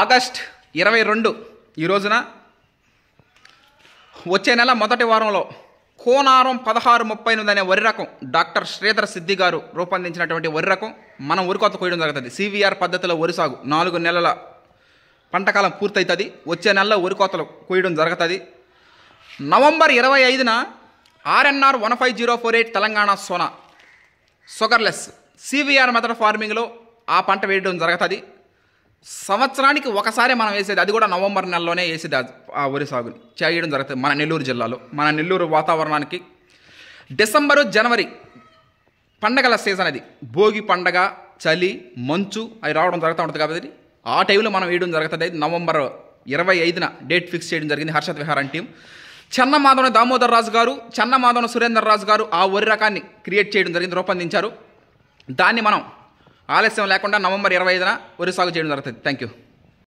August ఇరవై రెండు ఈ రోజున వచ్చే నెల మొదటి వారంలో కోనారం పదహారు ముప్పై ఎనిమిది అనే వరి రకం డాక్టర్ శ్రీధర్ సిద్ధి గారు రూపొందించినటువంటి వరి రకం మనం ఉరికొత్త కోయడం జరుగుతుంది సివిఆర్ పద్ధతిలో వరి సాగు నాలుగు నెలల పంటకాలం పూర్తవుతుంది వచ్చే నెలలో ఉరికొత్తలు కోయడం జరుగుతుంది నవంబర్ ఇరవై ఐదున RNR one five zero four eight Telangana Sona sugarless CVR method ఫార్మింగ్లో ఆ పంట వేయడం జరుగుతుంది సంవత్సరానికి ఒకసారి మనం వేసేది అది కూడా నవంబర్ నెలలోనే వేసేది ఆ వరి సాగుని చేయడం జరుగుతుంది మన నెల్లూరు జిల్లాలో మన నెల్లూరు వాతావరణానికి డిసెంబరు జనవరి పండగల సీజన్ అది భోగి పండగ చలి మంచు అవి రావడం జరుగుతూ ఉంటుంది కాబట్టి ఆ టైంలో మనం వేయడం జరుగుతుంది అది నవంబర్ ఇరవై ఐదున డేట్ ఫిక్స్ చేయడం జరిగింది హర్షత్ విహారం టీం చెన్నమాధవన దామోదర్ రాజు గారు చెన్నమాధవన సురేందర్ రాజు గారు ఆ వరి రకాన్ని క్రియేట్ చేయడం జరిగింది రూపొందించారు దాన్ని మనం ఆలస్యం లేకుండా నవంబర్ ఇరవై ఐదున ఒరిస్సాకు చేయడం జరుగుతుంది థ్యాంక్ యూ